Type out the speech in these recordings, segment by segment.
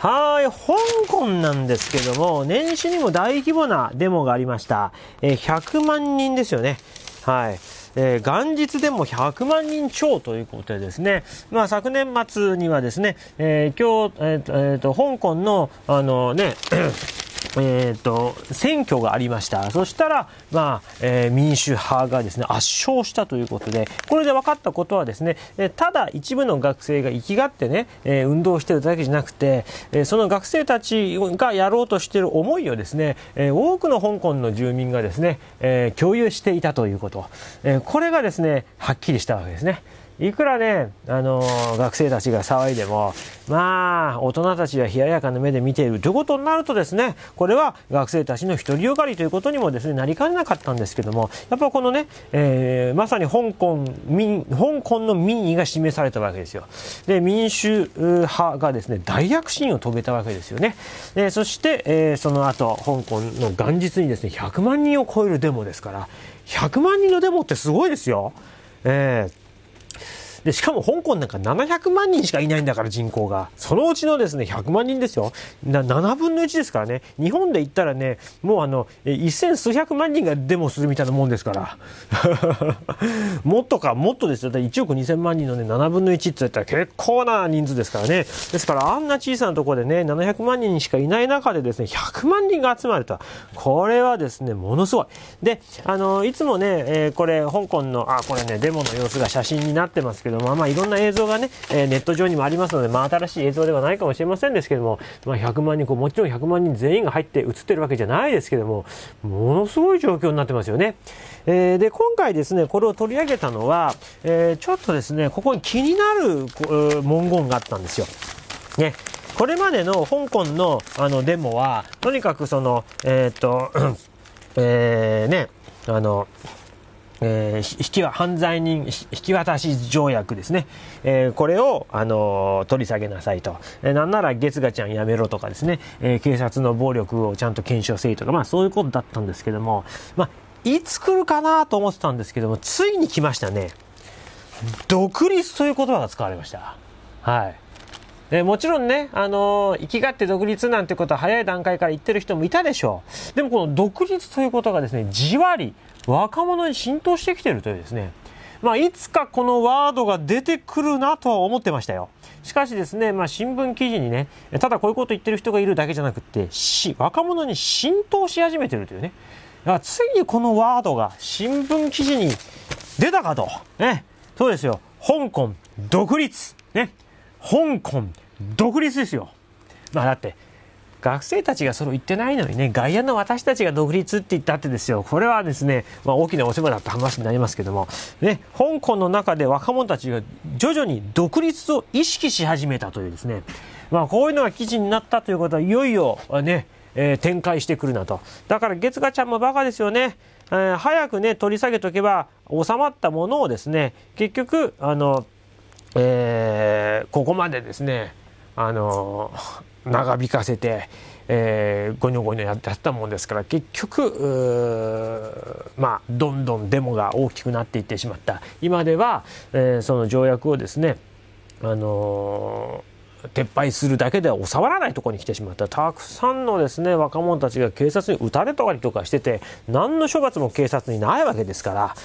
はい、香港なんですけども、年始にも大規模なデモがありました。えー、100万人ですよね。はい。えー、元日でも100万人超ということでですね、まあ、昨年末にはですね、えー、今日、えー、えー、と、香港の、あのね、えっ、ー、と、選挙がありました。そしたら、まあ、えー、民主派がですね、圧勝したということで、これで分かったことはですね、えただ一部の学生が行きがってね、え運動してるだけじゃなくて、えその学生たちがやろうとしてる思いをですね、え多くの香港の住民がですね、え共有していたということ、えこれがですね、はっきりしたわけですね。いくらね、あのー、学生たちが騒いでも、まあ、大人たちは冷ややかな目で見ているということになるとですね、これは学生たちの独りよがりということにもですね、なりかねなかったんですけども、やっぱこのね、えー、まさに香港民、香港の民意が示されたわけですよ。で、民主派がですね、大躍進を遂げたわけですよね。で、そして、えー、その後、香港の元日にですね、100万人を超えるデモですから、100万人のデモってすごいですよ。えーで、しかも香港なんか700万人しかいないんだから人口が。そのうちのですね、100万人ですよ。な7分の1ですからね。日本で言ったらね、もうあの、1000数百万人がデモするみたいなもんですから。もっとか、もっとですよ。1億2000万人のね、7分の1って言ったら結構な人数ですからね。ですから、あんな小さなところでね、700万人しかいない中でですね、100万人が集まると。これはですね、ものすごい。で、あの、いつもね、えー、これ、香港の、あ、これね、デモの様子が写真になってますけど、けども、まあ、いろんな映像がね、えネット上にもありますので、まあ、新しい映像ではないかもしれませんですけども、まあ、100万人こう、もちろん100万人全員が入って映ってるわけじゃないですけども、ものすごい状況になってますよね。えー、で、今回ですね、これを取り上げたのは、えー、ちょっとですね、ここに気になる文言があったんですよ。ね、これまでの香港のあのデモは、とにかくその、えー、っと、えー、ね、あの、えー、引きは犯罪人引き渡し条約ですね、えー、これを、あのー、取り下げなさいと、えー、なんなら月賀ちゃんやめろとかですね、えー、警察の暴力をちゃんと検証せいとか、まあ、そういうことだったんですけども、まあ、いつ来るかなと思ってたんですけどもついに来ましたね独立という言葉が使われましたはいでもちろんね、あのー、生きがって独立なんてことは早い段階から言ってる人もいたでしょう。でもこの独立ということがですね、じわり、若者に浸透してきているというですね、まあ、いつかこのワードが出てくるなとは思ってましたよ。しかしですね、まあ、新聞記事にね、ただこういうこと言ってる人がいるだけじゃなくて、し、若者に浸透し始めてるというね。だからついにこのワードが新聞記事に出たかと。ね。そうですよ。香港独立。ね。香港独立ですよ。まあだって、学生たちがそれを言ってないのにね、外野の私たちが独立って言ったってですよ、これはですね、まあ、大きなお世話だった話になりますけども、ね、香港の中で若者たちが徐々に独立を意識し始めたというですね、まあ、こういうのが記事になったということは、いよいよね、えー、展開してくるなと。だから月賀ちゃんもバカですよね。えー、早くね、取り下げとけば、収まったものをですね、結局、あの、えー、ここまでですね、あの長引かせて、えー、ごにょごにょやってたもんですから結局まあどんどんデモが大きくなっていってしまった今では、えー、その条約をですねあの撤廃するだけでは収まらないところに来てしまったたくさんのですね若者たちが警察に撃たれたりとかしてて何の処罰も警察にないわけですから、え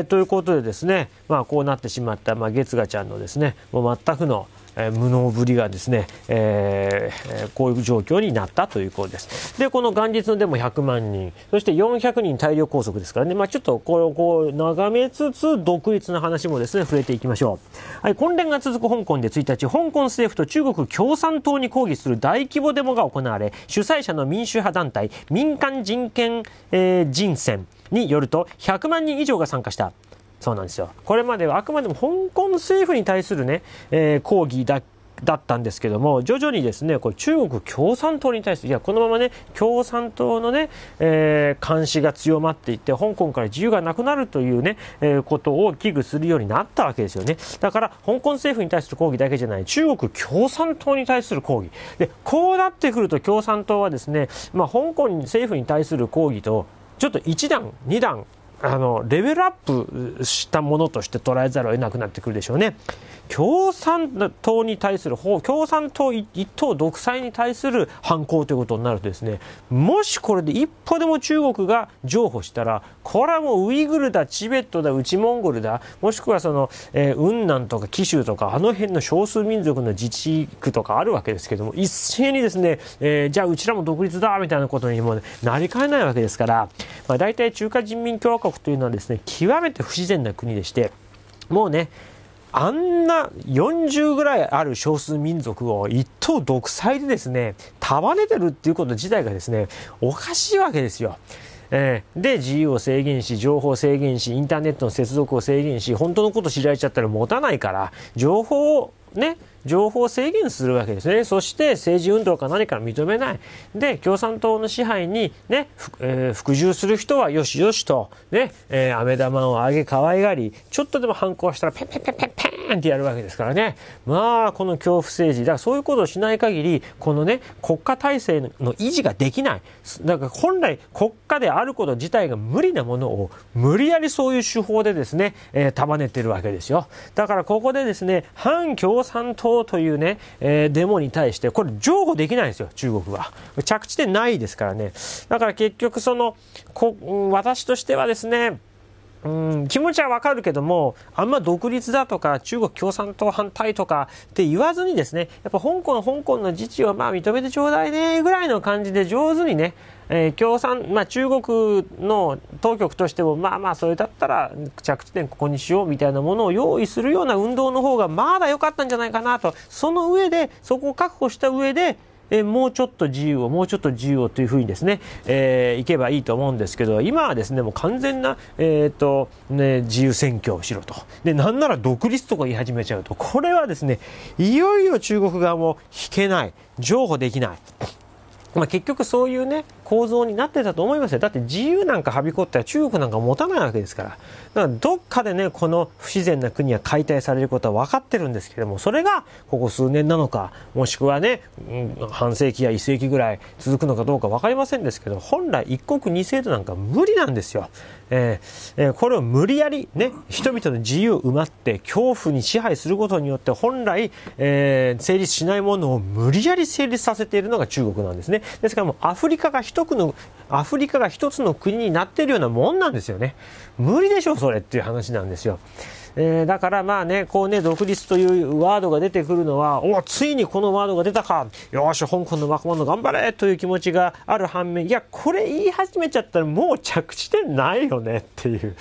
ー、ということでですね、まあ、こうなってしまった、まあ、月賀ちゃんのですねもう全くのえ無能ぶりがですね、えー、こういう状況になったということです。で、この元日のデモ100万人、そして400人大量拘束ですからね、まあ、ちょっとこれをこう眺めつつ、独立の話もですね、触れていきましょう。はい、混乱が続く香港で1日、香港政府と中国共産党に抗議する大規模デモが行われ、主催者の民主派団体、民間人権、えー、人選によると、100万人以上が参加した。そうなんですよ。これまではあくまでも香港政府に対するね、えー、抗議だだったんですけども、徐々にですね、これ中国共産党に対する、いや、このままね、共産党のね、えー、監視が強まっていって、香港から自由がなくなるというね、えー、ことを危惧するようになったわけですよね。だから、香港政府に対する抗議だけじゃない、中国共産党に対する抗議。で、こうなってくると共産党はですね、まあ、香港政府に対する抗議と、ちょっと1段、2段、あのレベルアップしたものとして捉えざるを得なくなってくるでしょうね。共産党に対する、共産党一党独裁に対する反抗ということになるとですね、もしこれで一歩でも中国が譲歩したら、これはもうウイグルだ、チベットだ、内モンゴルだ、もしくはその、えー、雲南とか紀州とか、あの辺の少数民族の自治区とかあるわけですけども、一斉にですね、えー、じゃあうちらも独立だ、みたいなことにもなりかねないわけですから、まあ大体中華人民共和国国というのはですね極めて不自然な国でしてもうねあんな40ぐらいある少数民族を一党独裁でですね束ねてるっていうこと自体がですねおかしいわけですよ。えー、で自由を制限し情報を制限しインターネットの接続を制限し本当のこと知られちゃったら持たないから情報をね情報制限するわけですね。そして政治運動か何か認めない。で、共産党の支配にね、えー、服従する人はよしよしと、ね、えー、飴玉をあげ可愛がり、ちょっとでも反抗したらペンペンペンペンペンってやるわけですからね。まあ、この恐怖政治。だからそういうことをしない限り、このね、国家体制の維持ができない。だから本来国家であること自体が無理なものを、無理やりそういう手法でですね、えー、束ねてるわけですよ。だからここでですね、反共産党とというね、えー、デモに対して、これ譲歩できないんですよ、中国は。着地点ないですからね。だから結局その、こ私としてはですね、うん、気持ちはわかるけども、あんま独立だとか、中国共産党反対とかって言わずにですね、やっぱ香港香港の自治をまあ認めてちょうだいね、ぐらいの感じで上手にね、えー、共産、まあ中国の当局としても、まあまあそれだったら着地点ここにしようみたいなものを用意するような運動の方がまだ良かったんじゃないかなと、その上で、そこを確保した上で、えもうちょっと自由を、もうちょっと自由をというふうにですね、えー、いけばいいと思うんですけど、今はですね、もう完全な、えっ、ー、と、ね、自由選挙をしろと。で、なんなら独立とか言い始めちゃうと、これはですね、いよいよ中国側も引けない、譲歩できない。まあ、結局そういうね、構造になってたと思いますよ。だって自由なんかはびこったら中国なんか持たないわけですから。だからどっかでね、この不自然な国は解体されることは分かってるんですけども、それがここ数年なのか、もしくはね、うん、半世紀や1世紀ぐらい続くのかどうか分かりませんですけど、本来一国二制度なんか無理なんですよ。えーえー、これを無理やりね、人々の自由を埋まって恐怖に支配することによって本来、えー、成立しないものを無理やり成立させているのが中国なんですね。ですからもうアフリカが一一のアフリカが一つの国になっているようなもんなんですよね。無理でしょ、それっていう話なんですよ。えー、だからまあね、こうね、独立というワードが出てくるのは、おついにこのワードが出たか、よし、香港の若者頑張れという気持ちがある反面、いや、これ言い始めちゃったらもう着地点ないよねっていう。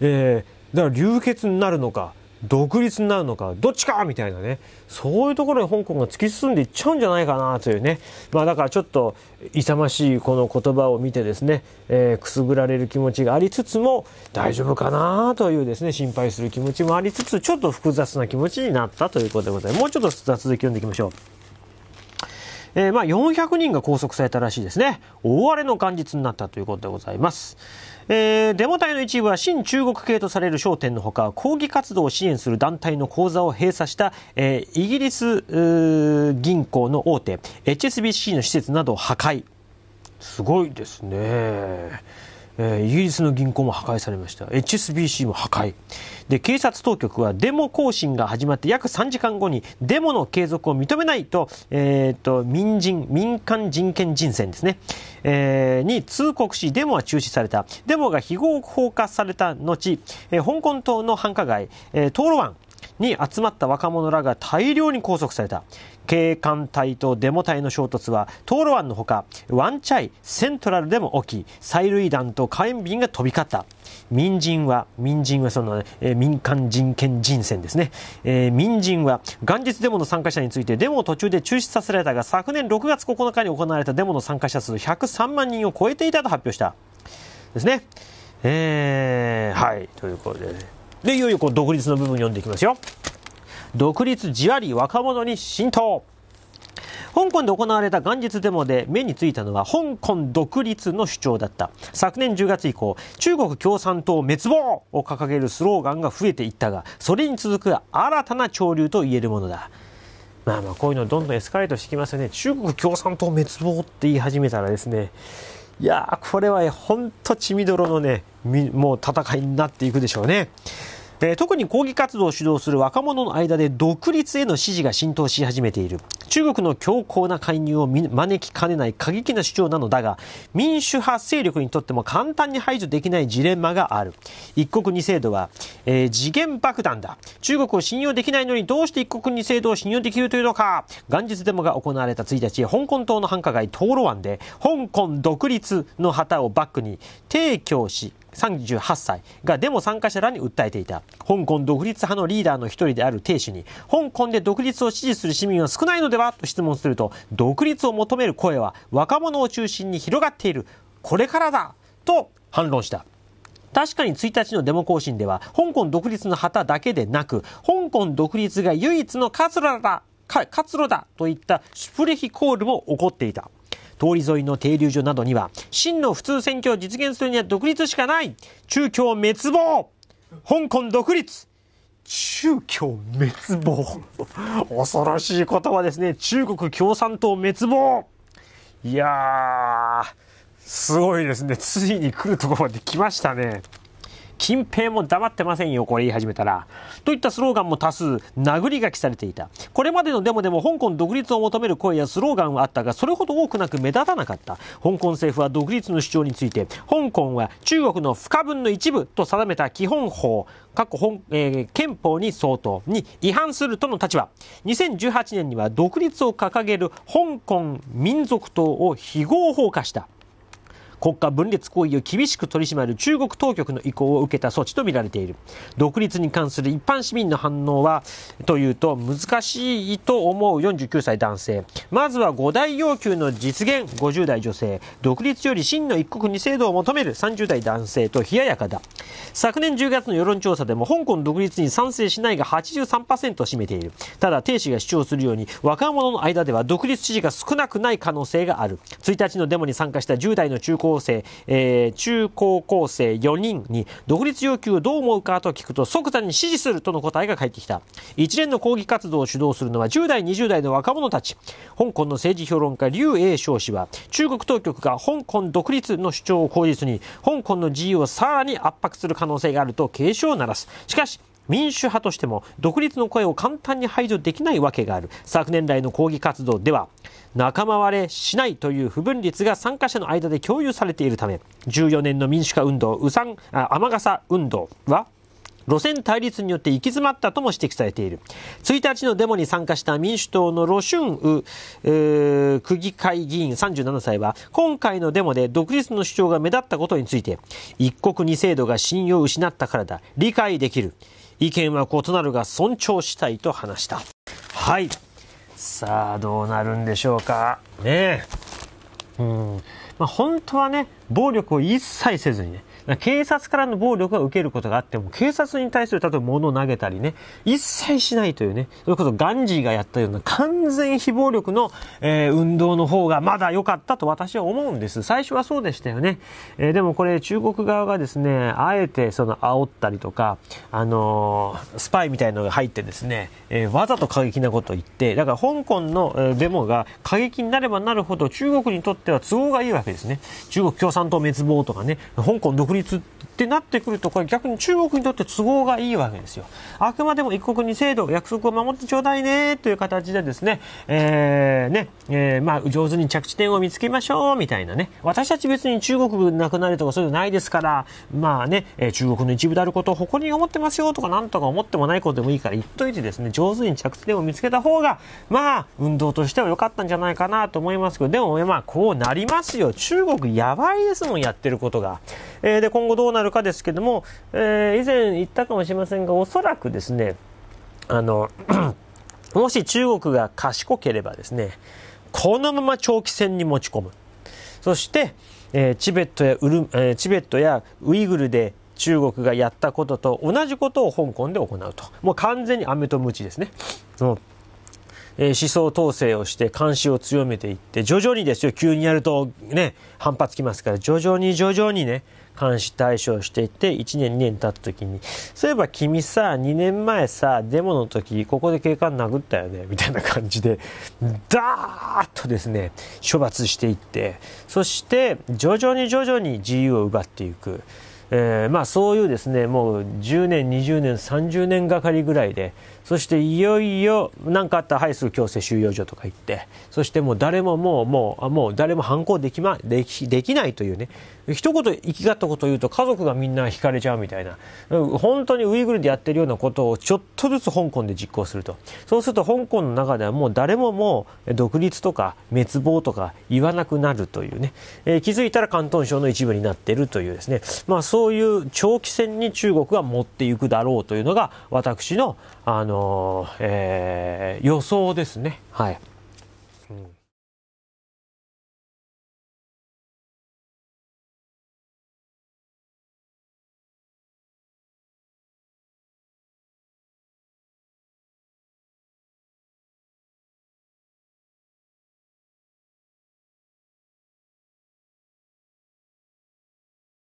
えー、だから流血になるのか。独立になるのか、どっちかみたいなね、そういうところに香港が突き進んでいっちゃうんじゃないかなというね、まあだからちょっと勇ましいこの言葉を見てですね、えー、くすぐられる気持ちがありつつも、大丈夫かなというですね、心配する気持ちもありつつ、ちょっと複雑な気持ちになったということでございます。もうちょっと続き読んでいきましょう。えー、まあ400人が拘束されたらしいですね。大荒れの元日になったということでございます。えー、デモ隊の一部は新中国系とされる商店のほか抗議活動を支援する団体の口座を閉鎖した、えー、イギリス銀行の大手 HSBC の施設などを破壊すごいですね。えー、イギリスの銀行も破壊されました HSBC も破壊で警察当局はデモ行進が始まって約3時間後にデモの継続を認めないと,、えーと、民人民間人権人選ですね、えー、に通告しデモは中止されたデモが非合法化された後、えー、香港島の繁華街、えー、東路湾に集まった若者らが大量に拘束された警官隊とデモ隊の衝突は討論湾のほかワンチャイセントラルでも起き催涙弾と火炎瓶が飛び交った民人は民人はその、ね、えー、民間人権人選ですね、えー、民人は元日デモの参加者についてデモを途中で中止させられたが昨年6月9日に行われたデモの参加者数103万人を超えていたと発表したですねえー、はいということで、ねで、いよいよこう独立の部分読んでいきますよ。独立じわり若者に浸透。香港で行われた元日デモで目についたのは香港独立の主張だった昨年10月以降中国共産党滅亡を掲げるスローガンが増えていったがそれに続く新たな潮流と言えるものだまあまあこういうのどんどんエスカレートしてきますよね中国共産党滅亡って言い始めたらですねいやこれは本当血みどろのね、もう戦いになっていくでしょうね。えー、特に抗議活動を主導する若者の間で独立への支持が浸透し始めている中国の強硬な介入を招きかねない過激な主張なのだが民主派勢力にとっても簡単に排除できないジレンマがある一国二制度は、えー、次元爆弾だ中国を信用できないのにどうして一国二制度を信用できるというのか元日デモが行われた1日香港島の繁華街討論湾で香港独立の旗をバックに提供し38歳がデモ参加者らに訴えていた香港独立派のリーダーの一人である亭氏に香港で独立を支持する市民は少ないのではと質問すると独立を求める声は若者を中心に広がっているこれからだと反論した確かに1日のデモ行進では香港独立の旗だけでなく香港独立が唯一の活路だ活路だといったシュプレヒコールも起こっていた通り沿いの停留所などには、真の普通選挙を実現するには独立しかない中共滅亡香港独立中共滅亡恐ろしい言葉ですね。中国共産党滅亡いやー、すごいですね。ついに来るところまで来ましたね。近平も黙ってませんよ、これ言い始めたら。といったスローガンも多数、殴り書きされていた。これまでのデモでも香港独立を求める声やスローガンはあったが、それほど多くなく目立たなかった。香港政府は独立の主張について、香港は中国の不可分の一部と定めた基本法、過去本、えー、憲法に相当に違反するとの立場。2018年には独立を掲げる香港民族党を非合法化した。国家分裂行為を厳しく取り締まる中国当局の意向を受けた措置とみられている独立に関する一般市民の反応はというと難しいと思う49歳男性まずは5大要求の実現50代女性独立より真の一国二制度を求める30代男性と冷ややかだ昨年10月の世論調査でも香港独立に賛成しないが83%を占めているただ、鄭氏が主張するように若者の間では独立支持が少なくない可能性がある1日のデモに参加した10代の中高校生、えー、中高校生4人に独立要求をどう思うかと聞くと即座に支持するとの答えが返ってきた一連の抗議活動を主導するのは10代20代の若者たち香港の政治評論家劉英昌氏は中国当局が香港独立の主張を口実に香港の自由をさらに圧迫する可能性があると警鐘を鳴らすしかし民主派としても独立の声を簡単に排除できないわけがある昨年来の抗議活動では仲間割れしないという不分率が参加者の間で共有されているため14年の民主化運動雨傘雨傘運動は路線対立によって行き詰まったとも指摘されている1日のデモに参加した民主党のロシュンウ、えー、区議会議員37歳は今回のデモで独立の主張が目立ったことについて一国二制度が信用を失ったからだ理解できる意見は異なるが尊重したいと話した。はい。さあ、どうなるんでしょうか。ねえ。うん。まあ、本当はね、暴力を一切せずにね、警察からの暴力は受けることがあっても、警察に対する例えば物を投げたりね、一切しないというね、それこそガンジーがやったような完全非暴力の、えー、運動の方がまだ良かったと私は思うんです。最初はそうでしたよね。えー、でもこれ中国側がですね、あえてその煽ったりとか、あのー、スパイみたいのが入ってですね、えわざと過激なことを言って、だから香港のデモが過激になればなるほど中国にとっては都合がいいわけですね。中国共産党滅亡とかね、香港独立ってなってくるとこれ逆に中国にとって都合がいいわけですよあくまでも一国二制度約束を守ってちょうだいねという形でですね,、えーねえーまあ、上手に着地点を見つけましょうみたいなね私たち別に中国なくなるとかそういうのないですからまあね、え中国の一部であることを誇りに思ってますよとかなんとか思ってもないことでもいいから言っといてですね上手に着地点を見つけた方がまあ運動としては良かったんじゃないかなと思いますけどでもまあこうなりますよ中国やばいですもんやってることが。えーで、今後どうなるかですけども、えー、以前言ったかもしれませんが、おそらくですね、あの、もし中国が賢ければですね、このまま長期戦に持ち込む。そして、えー、チベットやウル、えー、チベットやウイグルで中国がやったことと同じことを香港で行うと。もう完全に飴と鞭ですね。うんえ思想統制をして監視を強めていって、徐々にですよ、急にやるとね、反発きますから、徐々に徐々にね、監視対象していて、1年、2年経った時に、そういえば君さ、2年前さ、デモの時、ここで警官殴ったよね、みたいな感じで、ダーッとですね、処罰していって、そして、徐々に徐々に自由を奪っていく。えー、まあ、そういうですねもう10年、20年、30年がかりぐらいでそしていよいよ何かあったらはいすぐ強制収容所とか行ってそしてもう誰ももうもうもう誰も反抗でき,、ま、できできないというね一言生きがったことを言うと家族がみんな引かれちゃうみたいな本当にウイグルでやってるようなことをちょっとずつ香港で実行するとそうすると香港の中ではもう誰ももう独立とか滅亡とか言わなくなるというね、えー、気づいたら広東省の一部になっているというですね、まあ、そうそういう長期戦に中国が持っていくだろうというのが私の、あのー、えー、予想ですね。はい